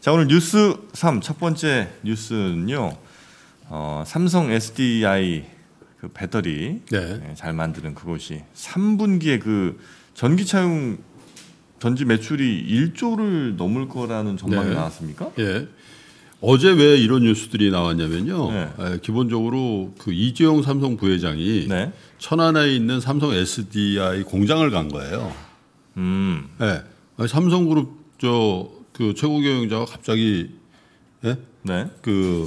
자 오늘 뉴스 3 첫 번째 뉴스는요. 어, 삼성 SDI 그 배터리 네. 네 잘 만드는 그곳이 3분기에 그 전기차용 전지 매출이 1조를 넘을 거라는 전망이 네. 나왔습니까? 예. 어제 왜 이런 뉴스들이 나왔냐면요. 네. 에, 예, 기본적으로 그 이재용 삼성 부회장이 네. 천안에 있는 삼성 SDI 공장을 간 거예요. 음. 예. 삼성그룹 저그 최고경영자가 갑자기 예? 네? 그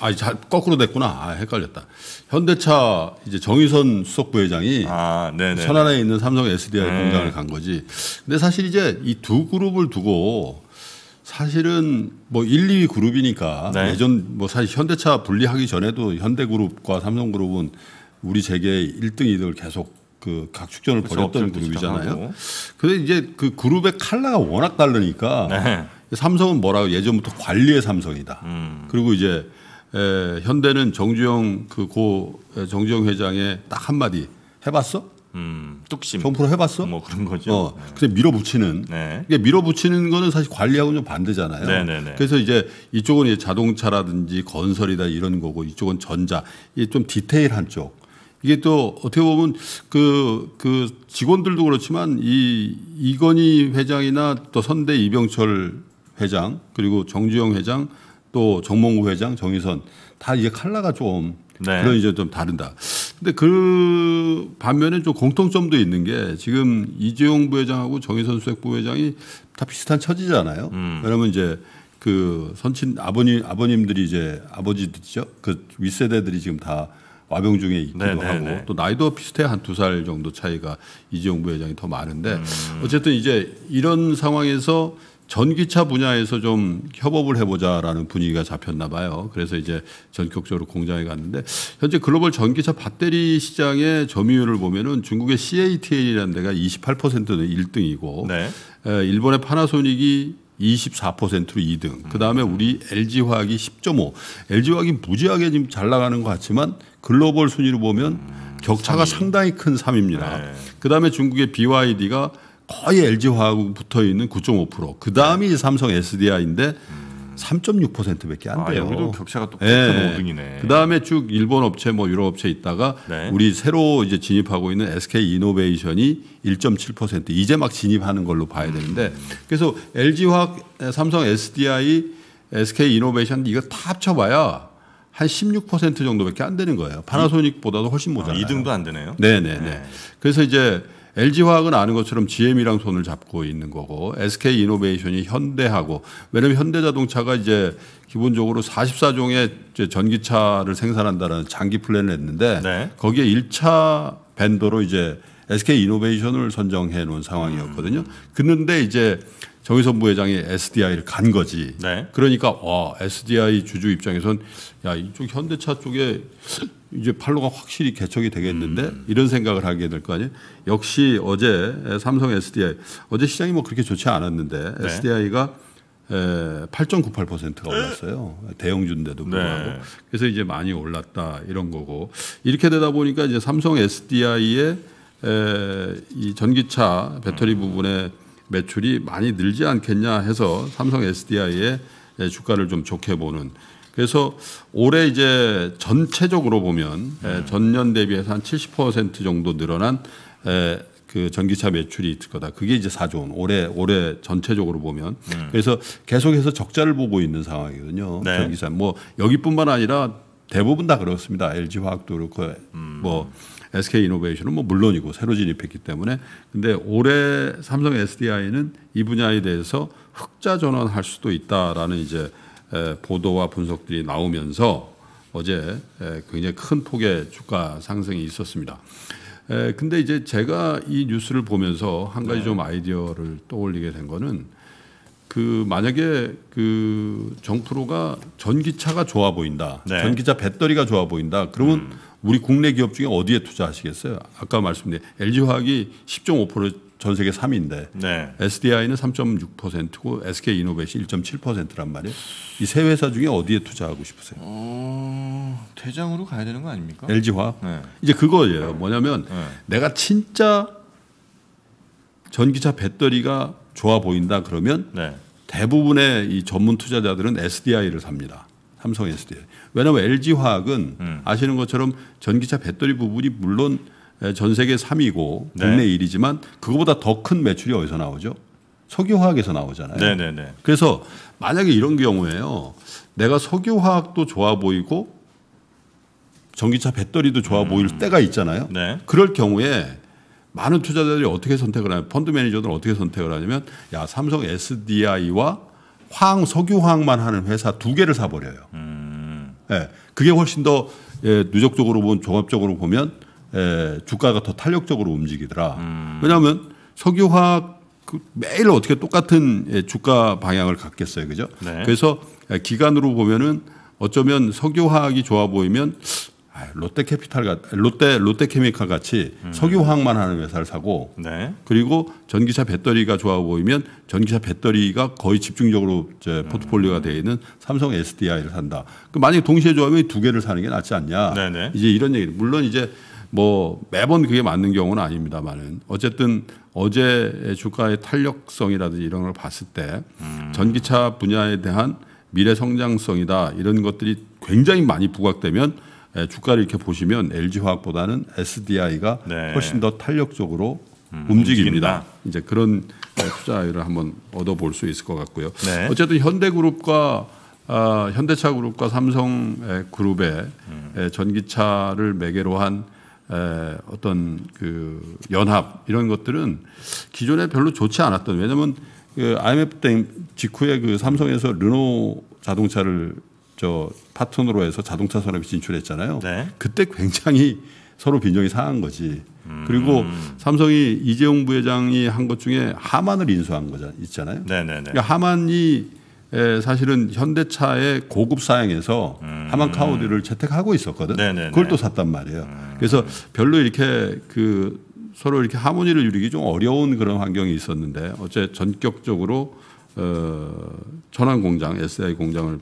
아니 거꾸로 됐구나. 아, 헷갈렸다. 현대차 이제 정의선 수석 부회장이 아, 네네. 네, 천안에 네. 있는 삼성 SDI 네. 공장을 간 거지. 근데 사실 이제 이 두 그룹을 두고 사실은 뭐 1, 2위 그룹이니까 네. 예전 뭐 사실 현대차 분리하기 전에도 현대그룹과 삼성그룹은 우리 재계 1등, 2등을 계속 그 각축전을 그렇 벌였던 그룹이잖아요. 근데 이제 그 그룹의 칼라가 워낙 다르니까 네. 삼성은 뭐라고 예전부터 관리의 삼성이다. 음. 그리고 이제 에, 현대는 정주영 그 고 정주영 회장의 딱 한마디 해봤어? 음, 뚝심. 정프로 해봤어? 뭐 그런 거죠. 어, 네. 근데 밀어붙이는. 네. 그 밀어붙이는 거는 사실 관리하고 좀 반대잖아요. 네네네. 네, 네. 그래서 이제 이쪽은 이제 자동차라든지 건설이다 이런 거고 이쪽은 전자. 이좀 디테일한 쪽. 이게 또 어떻게 보면 그, 그 직원들도 그렇지만 이 이건희 회장이나 또 선대 이병철 회장 그리고 정주영 회장 또 정몽구 회장 정의선 다 이제 칼라가 좀 네. 그런 이제 좀 다른다. 근데 그 반면에 좀 공통점도 있는 게 지금 이재용 부회장하고 정의선 수석부회장이 다 비슷한 처지잖아요. 음. 왜냐면 이제 그 선친 아버님 아버님들이 이제 아버지들이죠. 그 윗세대들이 지금 다 와병 중에 있기도 네네네. 네, 하고 네. 또 나이도 비슷해 한 두 살 정도 차이가 이재용 부회장이 더 많은데 음. 어쨌든 이제 이런 상황에서 전기차 분야에서 좀 협업을 해보자라는 분위기가 잡혔나 봐요. 그래서 이제 전격적으로 공장에 갔는데 현재 글로벌 전기차 배터리 시장의 점유율을 보면은 중국의 CATL이라는 데가 28%는 1등이고 네. 일본의 파나소닉이 24%로 2등. 그 다음에 음. 우리 LG화학이 10.5. LG화학이 무지하게 지금 잘 나가는 것 같지만 글로벌 순위로 보면 격차가 3위. 상당히 큰3입니다 네. 그다음에 중국의 BYD가 거의 LG화하고 붙어 있는 9.5%. 그다음이 네. 삼성 SDI인데 3.6%밖에 안 아, 돼요. 아, 여기도 격차가 또 5등이네. 그다음에 쭉 일본 업체 뭐 유럽 업체 있다가 네. 우리 새로 이제 진입하고 있는 SK 이노베이션이 1.7% 이제 막 진입하는 걸로 봐야 음. 되는데 그래서 LG화학, 삼성 SDI, SK 이노베이션 이거 다 합쳐봐야 한16% 정도밖에 안 되는 거예요. 파나소닉보다도 훨씬 모자라요. 아, 2등도 안 되네요. 네네네. 네, 네. 네. 그래서 이제 LG화학은 아는 것처럼 GM이랑 손을 잡고 있는 거고 SK 이노베이션이 현대하고 왜냐면 하 현대자동차가 이제 기본적으로 44종의 전기차를 생산한다라는 장기 플랜을 했는데 네. 거기에 1차 밴더로 이제 SK 이노베이션을 선정해 놓은 상황이었거든요. 음. 그런데 이제 정의선 부회장이 SDI를 간 거지. 네. 그러니까 와 SDI 주주 입장에선 야 이쪽 현대차 쪽에 이제 팔로가 확실히 개척이 되겠는데 음. 이런 생각을 하게 될 거 아니에요. 역시 어제 삼성 SDI 어제 시장이 뭐 그렇게 좋지 않았는데 네. SDI가 8.98%가 올랐어요. 대형주인데도 네. 불구하고. 네. 그래서 이제 많이 올랐다 이런 거고. 이렇게 되다 보니까 이제 삼성 SDI의 에, 이 전기차 배터리 음. 부분에 매출이 많이 늘지 않겠냐 해서 삼성 SDI의 주가를 좀 좋게 보는 그래서 올해 이제 전체적으로 보면 예, 음. 전년 대비해서 한 70% 정도 늘어난 예, 그 전기차 매출이 있을 거다. 그게 이제 4조 원. 올해 올해 전체적으로 보면 음. 그래서 계속해서 적자를 보고 있는 상황이거든요. 네. 전기차 뭐 여기뿐만 아니라 대부분 다 그렇습니다. LG 화학도 그렇고 음. 뭐 SK 이노베이션은 뭐 물론이고 새로 진입했기 때문에 근데 올해 삼성 SDI는 이 분야에 대해서 흑자 전환할 수도 있다라는 이제 보도와 분석들이 나오면서 어제 굉장히 큰 폭의 주가 상승이 있었습니다. 근데 이제 제가 이 뉴스를 보면서 한 가지 네. 좀 아이디어를 떠올리게 된 거는 그 만약에 그 정프로가 전기차가 좋아 보인다. 네. 전기차 배터리가 좋아 보인다. 그러면 음. 우리 국내 기업 중에 어디에 투자하시겠어요? 아까 말씀드린 LG화학이 10.5%전 세계 3인데 위 네. SDI는 3.6%고 SK이노베이션이 1.7%란 말이에요. 이 세 회사 중에 어디에 투자하고 싶으세요? 어, 대장으로 가야 되는 거 아닙니까? LG화학? 네. 이제 그거예요. 뭐냐면 네. 내가 진짜 전기차 배터리가 좋아 보인다 그러면 네. 대부분의 이 전문 투자자들은 SDI를 삽니다. 삼성 SDI. 왜냐하면 LG 화학은 음. 아시는 것처럼 전기차 배터리 부분이 물론 전 세계 3위고 국내 1위지만 그거보다 더 큰 매출이 어디서 나오죠? 석유화학에서 나오잖아요. 네네네. 네, 네. 그래서 만약에 이런 경우에요. 내가 석유화학도 좋아 보이고 전기차 배터리도 좋아 음. 보일 음. 때가 있잖아요. 네. 그럴 경우에 많은 투자자들이 어떻게 선택을 하냐 면 펀드 매니저들은 어떻게 선택을 하냐면 야 삼성 SDI와 화학 석유화학만 하는 회사 두 개를 사버려요. 음. 예. 그게 훨씬 더 예, 누적적으로 본 종합적으로 보면 예, 주가가 더 탄력적으로 움직이더라. 음. 왜냐하면 석유화학 그 매일 어떻게 똑같은 예, 주가 방향을 갖겠어요, 그죠? 네. 그래서 기간으로 보면은 어쩌면 석유화학이 좋아 보이면 아, 롯데캐피탈 같 롯데 롯데케미칼 같이 음. 석유화학만 하는 회사를 사고 네. 그리고 전기차 배터리가 좋아 보이면 전기차 배터리가 거의 집중적으로 제 음. 포트폴리오가 되어 있는 삼성 SDI를 산다. 그 만약에 동시에 좋아하면 두 개를 사는 게 낫지 않냐. 네네. 네. 이제 이런 얘기. 물론 이제 뭐 매번 그게 맞는 경우는 아닙니다만은 어쨌든 어제 주가의 탄력성이라든지 이런 걸 봤을 때 음. 전기차 분야에 대한 미래 성장성이다 이런 것들이 굉장히 많이 부각되면 예, 주가를 이렇게 보시면 LG 화학보다는 SDI가 네. 훨씬 더 탄력적으로 음, 움직입니다. 움직인다. 이제 그런 예, 투자율 한번 얻어볼 수 있을 것 같고요. 네. 어쨌든 현대그룹과 어, 현대차그룹과 삼성그룹의 음. 예, 전기차를 매개로 한 에, 어떤 그 연합 이런 것들은 기존에 별로 좋지 않았던 왜냐하면 그 IMF 때 직후에 그 삼성에서 르노 자동차를 저 파트너로 해서 자동차 산업에 진출했잖아요. 네. 그때 굉장히 서로 빈정이 상한 거지. 음. 그리고 삼성이 이재용 부회장이 한 것 중에 하만을 인수한 거잖아요. 있잖아요. 네네네. 네, 네. 그러니까 하만이 사실은 현대차의 고급 사양에서 음. 하만 카우디를 채택하고 있었거든. 네네네. 네, 그걸 또 샀단 말이에요. 음. 그래서 별로 이렇게 그 서로 이렇게 하모니를 이루기 좀 어려운 그런 환경이 있었는데 어째 전격적으로 어, 천안 공장, SI 공장을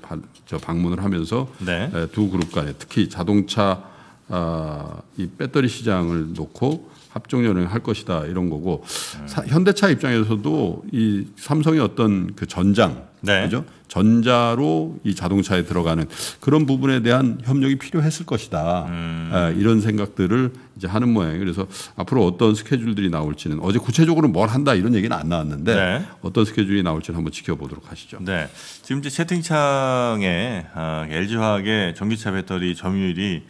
저 방문을 하면서 네. 두 그룹 간에 특히 자동차 아, 이 배터리 시장을 놓고 합종 연횡할 것이다 이런 거고 사, 현대차 입장에서도 이 삼성의 어떤 그 전장 네. 그죠 전자로 이 자동차에 들어가는 그런 부분에 대한 협력이 필요했을 것이다 음. 아, 이런 생각들을 이제 하는 모양 그래서 앞으로 어떤 스케줄들이 나올지는 어제 구체적으로 뭘 한다 이런 얘기는 안 나왔는데 네. 어떤 스케줄이 나올지는 한번 지켜보도록 하시죠. 네 지금 이제 채팅창에 아, LG화학의 전기차 배터리 점유율이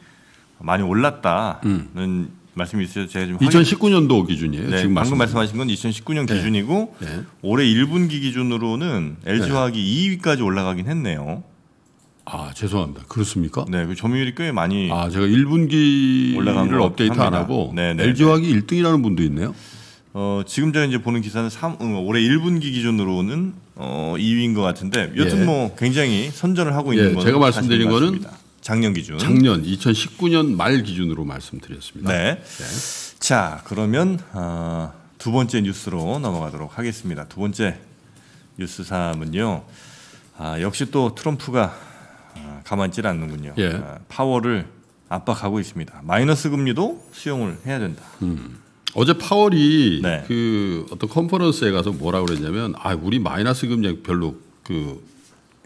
많이 올랐다는 음. 말씀이 있어요 제가 지금 2019년도 기준이에요. 네, 지금 방금 말씀하신 건 2019년 네. 기준이고 네. 올해 1분기 기준으로는 LG 네. 화학이 2위까지 올라가긴 했네요. 아 죄송합니다. 그렇습니까? 네, 그 점유율이 꽤 많이. 아 제가 1분기를 업데이트 안 하고 네, 네, LG 화학이 1등이라는 분도 있네요. 어, 지금 제가 이제 보는 기사는 3, 음, 어, 올해 1분기 기준으로는 어, 2위인 것 같은데 여튼 예. 뭐 굉장히 선전을 하고 예, 있는 거는 제가 말씀드린 거는 작년 기준. 작년 2019년 말 기준으로 말씀드렸습니다. 네. 네. 자 그러면 어, 두 번째 뉴스로 넘어가도록 하겠습니다. 두 번째 뉴스 삼은요. 아, 역시 또 트럼프가 아, 가만질 않는군요. 예. 아, 파월을 압박하고 있습니다. 마이너스 금리도 수용을 해야 된다. 음. 어제 파월이 네. 그 어떤 컨퍼런스에 가서 뭐라 그랬냐면 아 우리 마이너스 금리 별로 그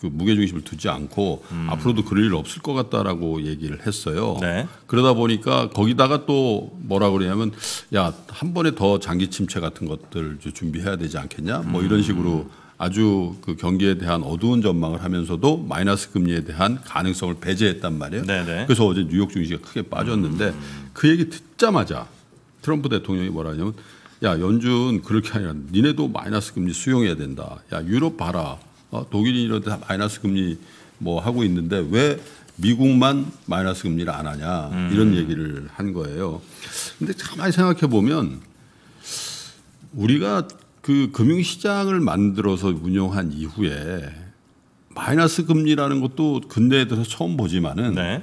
그 무게 중심을 두지 않고 음. 앞으로도 그럴 일 없을 것 같다라고 얘기를 했어요. 네. 그러다 보니까 거기다가 또 뭐라 그러냐면 야 한 번에 더 장기 침체 같은 것들 준비해야 되지 않겠냐 뭐 이런 음. 식으로 아주 그 경기에 대한 어두운 전망을 하면서도 마이너스 금리에 대한 가능성을 배제했단 말이에요. 네네. 네. 그래서 어제 뉴욕 증시가 크게 빠졌는데 음. 그 얘기 듣자마자 트럼프 대통령이 뭐라 하냐면 야 연준 그렇게 아니라 니네도 마이너스 금리 수용해야 된다. 야 유럽 봐라. 어, 독일이라도 다 마이너스 금리 뭐 하고 있는데 왜 미국만 마이너스 금리를 안 하냐 음. 이런 얘기를 한 거예요. 근데 가만히 생각해 보면 우리가 그 금융시장을 만들어서 운영한 이후에 마이너스 금리라는 것도 근대에 들어서 처음 보지만은 네.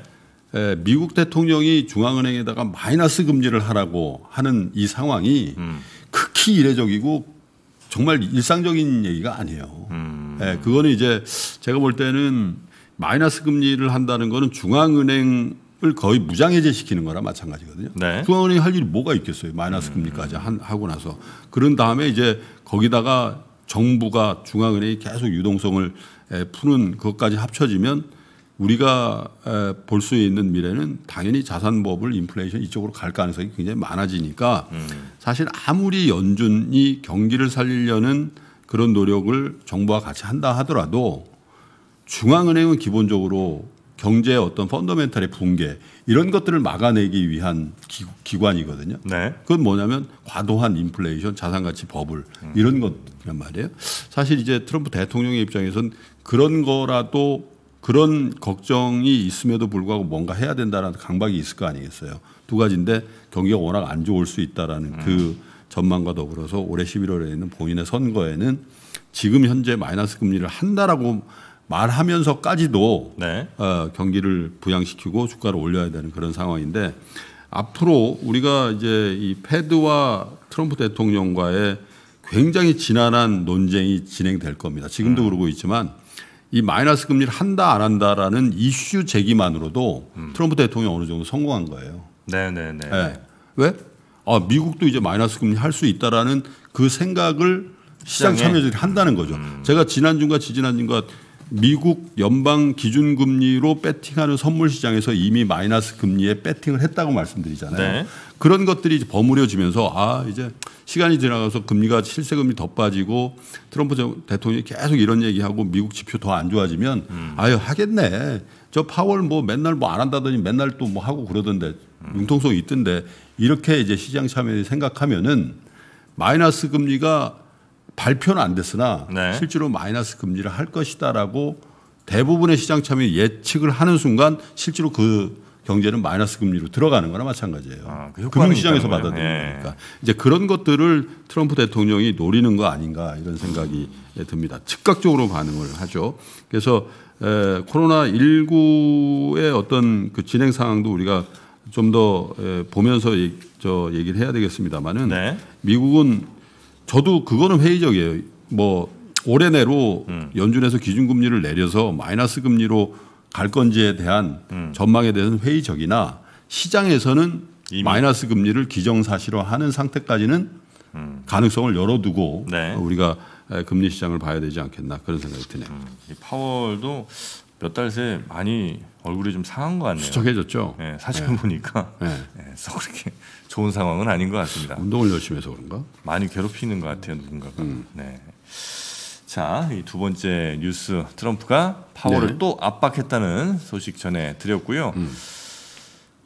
에, 미국 대통령이 중앙은행에다가 마이너스 금리를 하라고 하는 이 상황이 음. 극히 이례적이고 정말 일상적인 얘기가 아니에요. 음. 네, 그거는 이제 제가 볼 때는 마이너스 금리를 한다는 거는 중앙은행 을 거의 무장해제시키는 거랑 마찬가지거든요. 네. 중앙은행이 할 일이 뭐가 있겠어요. 마이너스 음. 금리까지 한, 하고 나서 그런 다음에 이제 거기다가 정부가 중앙은행이 계속 유동성을 에, 예, 푸는 것까지 합쳐지면 우리가 볼 수 있는 미래는 당연히 자산법을 인플레이션 이쪽으로 갈 가능성이 굉장히 많아지니까 음. 사실 아무리 연준이 경기를 살리려는 그런 노력을 정부와 같이 한다 하더라도 중앙은행은 기본적으로 경제의 어떤 펀더멘탈의 붕괴 이런 것들을 막아내기 위한 기, 관이거든요 네. 그건 뭐냐면 과도한 인플레이션, 자산가치 버블 음. 이런 것란 말이에요. 사실 이제 트럼프 대통령의 입장에선 그런 거라도 그런 걱정이 있음에도 불구하고 뭔가 해야 된다라는 강박이 있을 거 아니겠어요. 두 가지인데 경기가 워낙 안 좋을 수 있다라는 그 음. 그 전망과 더불어서 올해 11월에 있는 본인의 선거에는 지금 현재 마이너스 금리를 한다라고 말하면서까지도 네. 어, 경기를 부양시키고 주가를 올려야 되는 그런 상황인데 앞으로 우리가 이제 이 패드와 트럼프 대통령과의 굉장히 진한한 논쟁이 진행될 겁니다. 지금도 음. 그러고 있지만 이 마이너스 금리를 한다 안 한다라는 이슈 제기만으로도 음. 트럼프 대통령 어느 정도 성공한 거예요. 네네네. 네. 네, 네. 예. 왜? 아 미국도 이제 마이너스 금리 할 수 있다라는 그 생각을 시장 참여자들이 한다는 거죠. 음. 제가 지난주과 지지난주과 미국 연방 기준금리로 배팅하는 선물 시장에서 이미 마이너스 금리에 배팅을 했다고 말씀드리잖아요. 네. 그런 것들이 이제 버무려지면서 아 이제 시간이 지나가서 금리가 실세금이 더 빠지고 트럼프 대통령이 계속 이런 얘기하고 미국 지표 더 안 좋아지면 음. 아유 하겠네 저 파월 뭐 맨날 뭐 안 한다더니 맨날 또 뭐 하고 그러던데 음. 융통성이 있던데 이렇게 이제 시장 참여를 생각하면은 마이너스 금리가 발표는 안 됐으나 네. 실제로 마이너스 금리를 할 것이다라고 대부분의 시장 참여 예측을 하는 순간 실제로 그 경제는 마이너스 금리로 들어가는 거나 마찬가지예요. 아, 그 금융시장에서 받아들이니까 네. 이제 그런 것들을 트럼프 대통령이 노리는 거 아닌가 이런 생각이 듭니다. 즉각적으로 반응을 하죠. 그래서 에, 코로나 19의 어떤 그 진행 상황도 우리가 좀 더 보면서 얘기, 저 얘기를 해야 되겠습니다만은 네. 미국은 저도 그거는 회의적이에요. 뭐 올해 내로 음. 연준에서 기준금리를 내려서 마이너스 금리로 갈 건지에 대한 음. 전망에 대한 회의적이나 시장에서는 이미. 마이너스 금리를 기정사실화하는 상태까지는 음. 가능성을 열어두고 네. 우리가 금리 시장을 봐야 되지 않겠나 그런 생각이 드네요. 음. 파월도 몇 달 새 많이 얼굴이 좀 상한 것 같네요. 수척해졌죠. 네, 사실 네. 보니까 네. 네, 그렇게 좋은 상황은 아닌 것 같습니다. 운동을 열심히 해서 그런가? 많이 괴롭히는 것 같아요, 누군가가. 음. 네. 자, 이 두 번째 뉴스 트럼프가 파워를 네. 또 압박했다는 소식 전해 드렸고요. 음.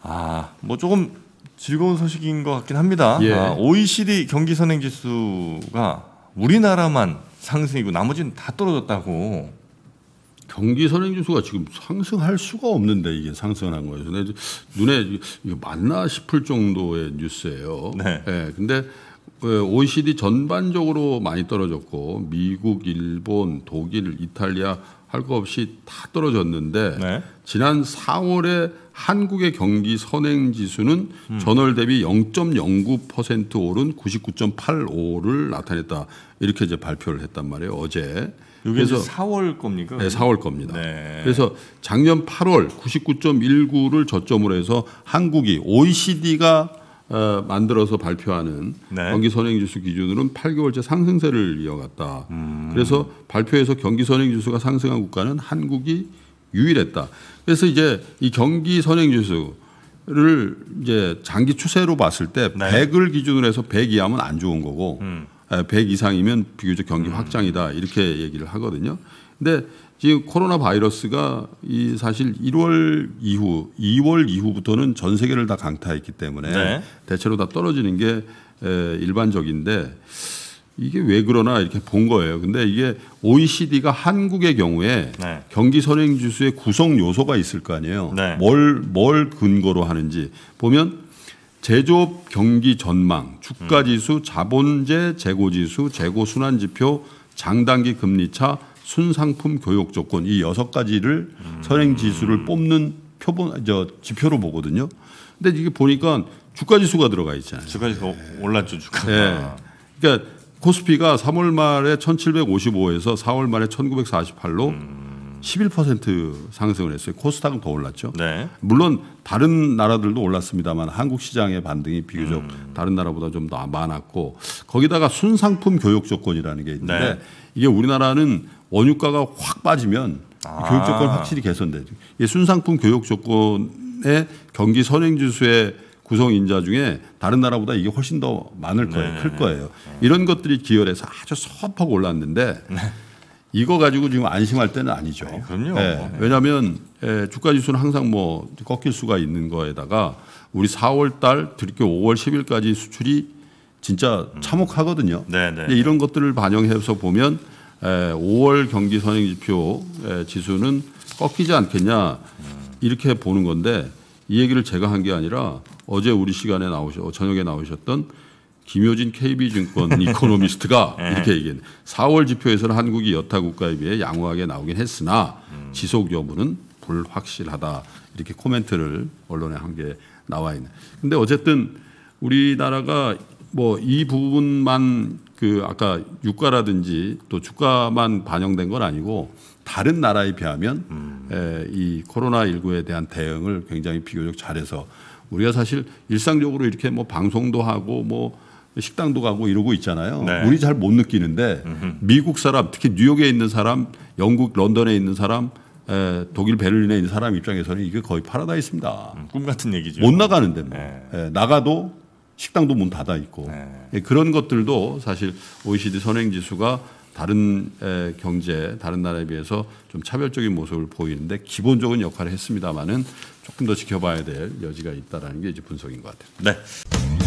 아, 뭐 조금 즐거운 소식인 것 같긴 합니다. 예. 아, OECD 경기 선행 지수가 우리나라만 상승이고 나머지는 다 떨어졌다고. 경기 선행 지수가 지금 상승할 수가 없는데 이게 상승한 거예요. 근데 눈에 이거 맞나 싶을 정도의 뉴스예요. 네. 예. 근데 OECD 예, 전반적으로 많이 떨어졌고 미국, 일본, 독일, 이탈리아 할 것 없이 다 떨어졌는데 네. 지난 4월에 한국의 경기 선행 지수는 음. 전월 대비 0.09% 오른 99.85를 나타냈다 이렇게 이제 발표를 했단 말이에요 어제. 그래서 4월 겁니까? 네, 4월 겁니다. 네. 그래서 작년 8월 99.19를 저점으로 해서 한국이 OECD가 어, 만들어서 발표하는 네. 경기 선행 지수 기준으로는 8개월째 상승세를 이어갔다. 음. 그래서 발표에서 경기 선행 지수가 상승한 국가는 한국이 유일했다. 그래서 이제 이 경기 선행 지수를 이제 장기 추세로 봤을 때 네. 100을 기준으로 해서 100 이하면 안 좋은 거고 음. 100 예, 이상이면 비교적 경기 음. 확장이다 이렇게 얘기를 하거든요. 근데 지금 코로나 바이러스가 이 사실 1월 이후, 2월 이후부터는 전 세계를 다 강타했기 때문에 네. 대체로 다 떨어지는 게 일반적인데 이게 왜 그러나 이렇게 본 거예요. 근데 이게 OECD가 한국의 경우에 네. 경기 선행 지수의 구성 요소가 있을 거 아니에요. 네. 뭘, 뭘 근거로 하는지 보면 제조업 경기 전망, 주가 음. 지수, 자본재 재고 지수, 재고 순환 지표, 장단기 금리 차 순상품 교육 조건 이 여섯 가지를 음. 선행 지수를 뽑는 표본 저 지표로 보거든요. 근데 이게 보니까 주가 지수가 들어가 있잖아요. 주가 지수 올랐죠 주가. 네. 예. 그러니까 코스피가 3월 말에 1,755에서 4월 말에 1,948로 음. 11% 상승을 했어요. 코스닥은 더 올랐죠. 네. 물론 다른 나라들도 올랐습니다만 한국 시장의 반등이 비교적 음. 다른 나라보다 좀 더 많았고 거기다가 순상품 교육 조건이라는 게 있는데 네. 이게 우리나라는 원유가가 확 빠지면 아. 교육 조건 확실히 개선되죠. 이 순상품 교육 조건의 경기 선행지수의 구성 인자 중에 다른 나라보다 이게 훨씬 더 많을 거예요. 네. 클 거예요. 이런 것들이 기여해서 아주 섭하고 올랐는데 네. 이거 가지고 지금 안심할 때는 아니죠. 네, 그럼요. 예. 네, 왜냐하면 예, 주가 지수는 항상 뭐 꺾일 수가 있는 거에다가 우리 4월 달드리게 5월 10일까지 수출이 진짜 음. 참혹하거든요. 네, 네, 이런 네. 것들을 반영해서 보면 5월 예, 경기 선행 지표 예, 지수는 꺾이지 않겠냐 이렇게 보는 건데 이 얘기를 제가 한 게 아니라 어제 우리 시간에 나오셔 저녁에 나오셨던 김효진 KB증권 이코노미스트가 네. 이렇게 얘기했네. 4월 지표에서는 한국이 여타 국가에 비해 양호하게 나오긴 했으나 음. 지속 여부는 불확실하다. 이렇게 코멘트를 언론에 한 게 나와 있네. 근데 어쨌든 우리나라가 뭐 이 부분만 그 아까 유가라든지 또 주가만 반영된 건 아니고 다른 나라에 비하면 음. 에, 이 코로나 19에 대한 대응을 굉장히 비교적 잘해서 우리가 사실 일상적으로 이렇게 뭐 방송도 하고 뭐 식당도 가고 이러고 있잖아요. 네. 우리 잘 못 느끼는데 음흠. 미국 사람 특히 뉴욕에 있는 사람, 영국 런던에 있는 사람, 에, 독일 베를린에 있는 사람 입장에서는 이게 거의 파라다이스입니다. 음, 꿈 같은 얘기죠. 못 나가는데 뭐. 네. 에, 나가도 식당도 문 닫아 있고 네. 예, 그런 것들도 사실 OECD 선행 지수가 다른 경제 다른 나라에 비해서 좀 차별적인 모습을 보이는데 기본적인 역할을 했습니다마는 조금 더 지켜봐야 될 여지가 있다라는 게 이제 분석인 것 같아요. 네.